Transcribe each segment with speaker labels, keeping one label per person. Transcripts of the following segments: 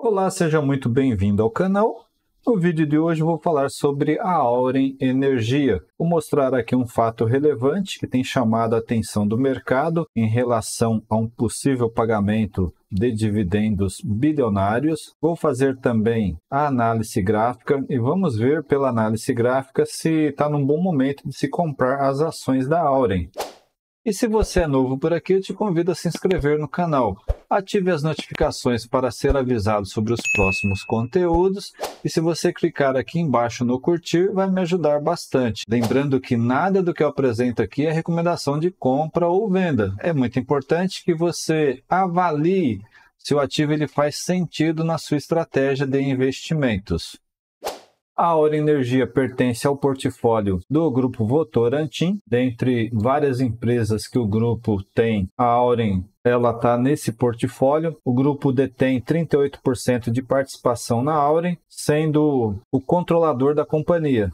Speaker 1: Olá, seja muito bem-vindo ao canal. No vídeo de hoje vou falar sobre a Auren Energia. Vou mostrar aqui um fato relevante que tem chamado a atenção do mercado em relação a um possível pagamento de dividendos bilionários. Vou fazer também a análise gráfica e vamos ver pela análise gráfica se está num bom momento de se comprar as ações da Auren. E se você é novo por aqui, eu te convido a se inscrever no canal. Ative as notificações para ser avisado sobre os próximos conteúdos. E se você clicar aqui embaixo no curtir, vai me ajudar bastante. Lembrando que nada do que eu apresento aqui é recomendação de compra ou venda. É muito importante que você avalie se o ativo ele faz sentido na sua estratégia de investimentos. A Aura Energia pertence ao portfólio do grupo Votorantim. Dentre várias empresas que o grupo tem, a Auren ela está nesse portfólio. O grupo detém 38% de participação na Auren, sendo o controlador da companhia.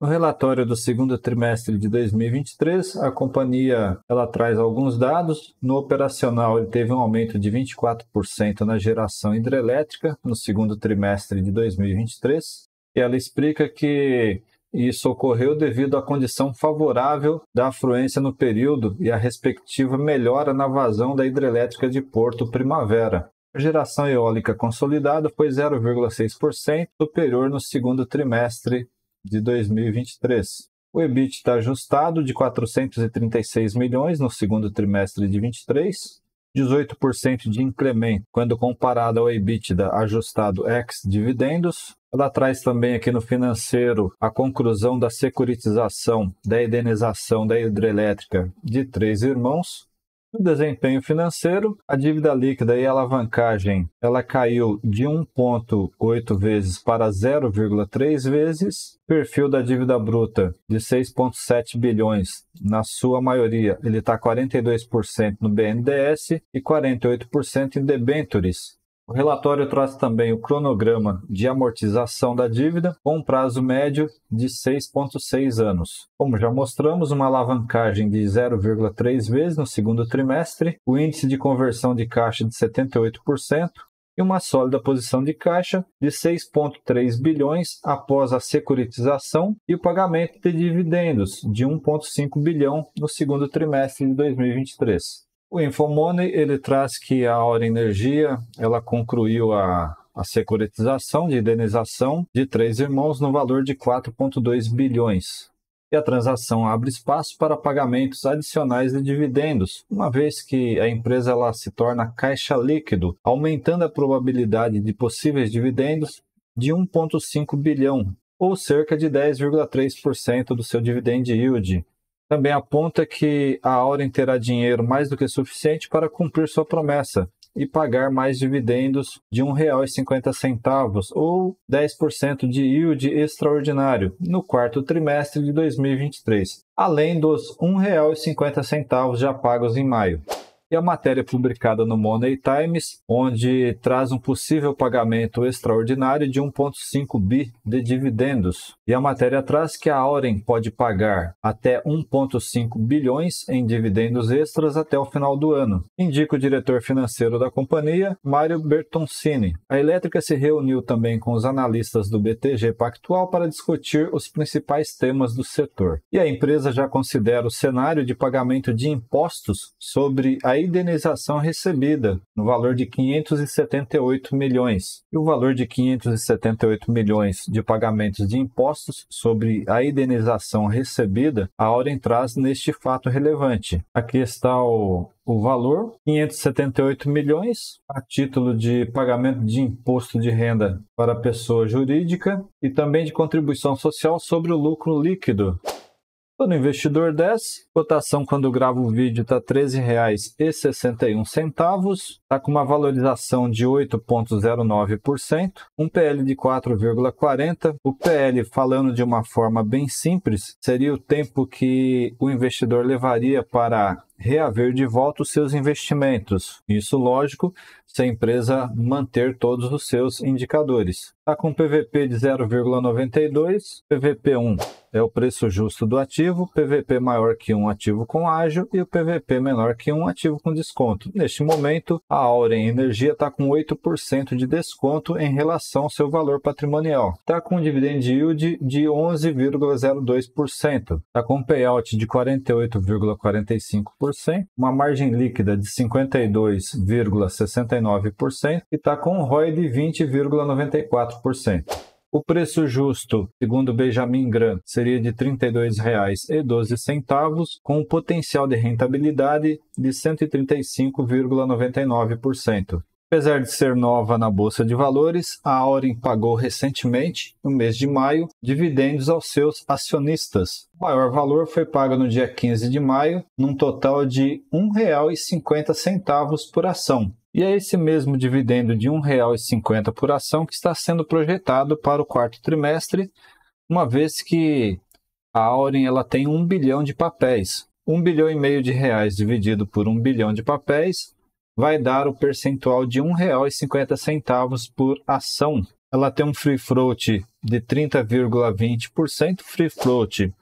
Speaker 1: No relatório do segundo trimestre de 2023, a companhia ela traz alguns dados. No operacional, ele teve um aumento de 24% na geração hidrelétrica no segundo trimestre de 2023 e ela explica que isso ocorreu devido à condição favorável da afluência no período e à respectiva melhora na vazão da hidrelétrica de Porto Primavera. A geração eólica consolidada foi 0,6% superior no segundo trimestre de 2023. O EBITDA ajustado de 436 milhões no segundo trimestre de 23, 18% de incremento quando comparado ao EBITDA ajustado ex dividendos ela traz também aqui no financeiro a conclusão da securitização da indenização da hidrelétrica de três irmãos. No desempenho financeiro, a dívida líquida e a alavancagem ela caiu de 1,8 vezes para 0,3 vezes. Perfil da dívida bruta de 6,7 bilhões, na sua maioria, ele está 42% no BNDES e 48% em debentures o relatório traz também o cronograma de amortização da dívida, com um prazo médio de 6,6 anos. Como já mostramos, uma alavancagem de 0,3 vezes no segundo trimestre, o índice de conversão de caixa de 78%. E uma sólida posição de caixa de 6,3 bilhões após a securitização e o pagamento de dividendos de 1,5 bilhão no segundo trimestre de 2023. O Infomone ele traz que a Aura Energia ela concluiu a, a securitização de indenização de três irmãos no valor de 4,2 bilhões. E a transação abre espaço para pagamentos adicionais de dividendos, uma vez que a empresa ela se torna caixa líquido, aumentando a probabilidade de possíveis dividendos de 1,5 bilhão, ou cerca de 10,3% do seu dividend yield, também aponta que a Auren terá dinheiro mais do que suficiente para cumprir sua promessa e pagar mais dividendos de R$ 1,50 ou 10% de yield extraordinário no quarto trimestre de 2023, além dos R$ 1,50 já pagos em maio e a matéria publicada no Money Times, onde traz um possível pagamento extraordinário de 1,5 bi de dividendos. E a matéria traz que a Auren pode pagar até 1,5 bilhões em dividendos extras até o final do ano. Indica o diretor financeiro da companhia, Mário Bertoncini. A elétrica se reuniu também com os analistas do BTG Pactual para discutir os principais temas do setor. E a empresa já considera o cenário de pagamento de impostos sobre a a indenização recebida, no valor de 578 milhões. E o valor de 578 milhões de pagamentos de impostos sobre a indenização recebida, a ordem traz neste fato relevante. Aqui está o, o valor, 578 milhões, a título de pagamento de imposto de renda para pessoa jurídica e também de contribuição social sobre o lucro líquido quando o investidor a cotação quando gravo o vídeo está R$ 13,61, está com uma valorização de 8,09%, um PL de 4,40. O PL, falando de uma forma bem simples, seria o tempo que o investidor levaria para reaver de volta os seus investimentos. Isso, lógico, se a empresa manter todos os seus indicadores. Está com PVP de 0,92, PVP 1 é o preço justo do ativo, PVP maior que um ativo com ágio e o PVP menor que um ativo com desconto. Neste momento, a Auren Energia está com 8% de desconto em relação ao seu valor patrimonial. Está com um dividend yield de 11,02%, está com um payout de 48,45%, uma margem líquida de 52,69% e está com um ROI de 20,94%. O preço justo, segundo Benjamin Graham, seria de R$ 32,12, com um potencial de rentabilidade de 135,99%. Apesar de ser nova na bolsa de valores, a Aurin pagou recentemente, no mês de maio, dividendos aos seus acionistas. O maior valor foi pago no dia 15 de maio, num total de R$ 1,50 por ação. E é esse mesmo dividendo de R$ 1,50 por ação que está sendo projetado para o quarto trimestre, uma vez que a Aurin ela tem 1 bilhão de papéis. 1 bilhão e meio de reais dividido por 1 bilhão de papéis vai dar o percentual de R$ 1,50 por ação. Ela tem um free float de 30,20%. Free float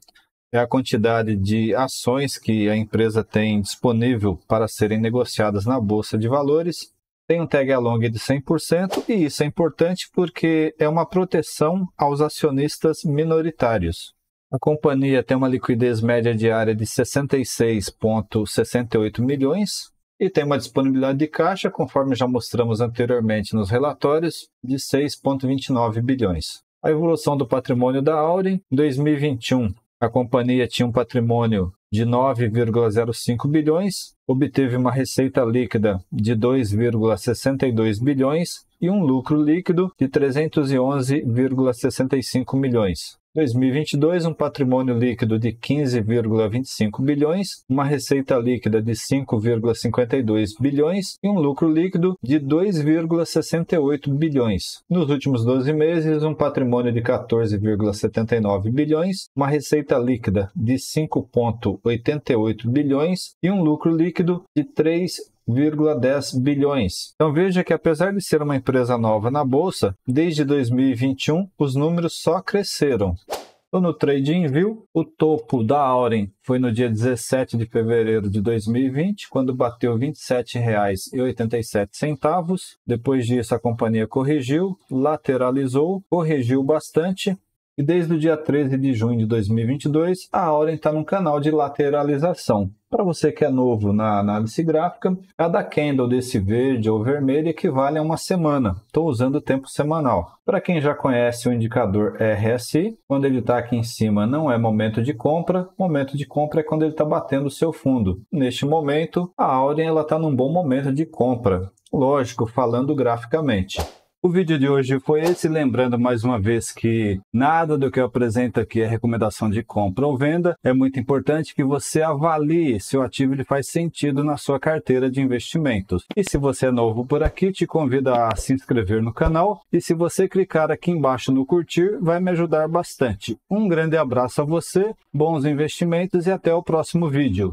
Speaker 1: é a quantidade de ações que a empresa tem disponível para serem negociadas na bolsa de valores. Tem um tag along de 100% e isso é importante porque é uma proteção aos acionistas minoritários. A companhia tem uma liquidez média diária de 66,68 milhões, e tem uma disponibilidade de caixa, conforme já mostramos anteriormente nos relatórios, de 6,29 bilhões. A evolução do patrimônio da Audi em 2021, a companhia tinha um patrimônio de 9,05 bilhões, obteve uma receita líquida de 2,62 bilhões e um lucro líquido de 311,65 milhões. 2022, um patrimônio líquido de 15,25 bilhões, uma receita líquida de 5,52 bilhões e um lucro líquido de 2,68 bilhões. Nos últimos 12 meses, um patrimônio de 14,79 bilhões, uma receita líquida de 5,88 bilhões e um lucro líquido de 3 1,10 bilhões. Então veja que apesar de ser uma empresa nova na bolsa, desde 2021 os números só cresceram. Então, no trading, View, o topo da Aurem foi no dia 17 de fevereiro de 2020, quando bateu R$ 27,87. Depois disso, a companhia corrigiu, lateralizou, corrigiu bastante e desde o dia 13 de junho de 2022, a ordem está num canal de lateralização. Para você que é novo na análise gráfica, cada candle desse verde ou vermelho equivale a uma semana. Estou usando o tempo semanal. Para quem já conhece o indicador RSI, quando ele está aqui em cima não é momento de compra, momento de compra é quando ele está batendo o seu fundo. Neste momento, a Auren está num bom momento de compra. Lógico, falando graficamente. O vídeo de hoje foi esse, lembrando mais uma vez que nada do que eu apresento aqui é recomendação de compra ou venda. É muito importante que você avalie se o ativo ele faz sentido na sua carteira de investimentos. E se você é novo por aqui, te convido a se inscrever no canal e se você clicar aqui embaixo no curtir, vai me ajudar bastante. Um grande abraço a você, bons investimentos e até o próximo vídeo.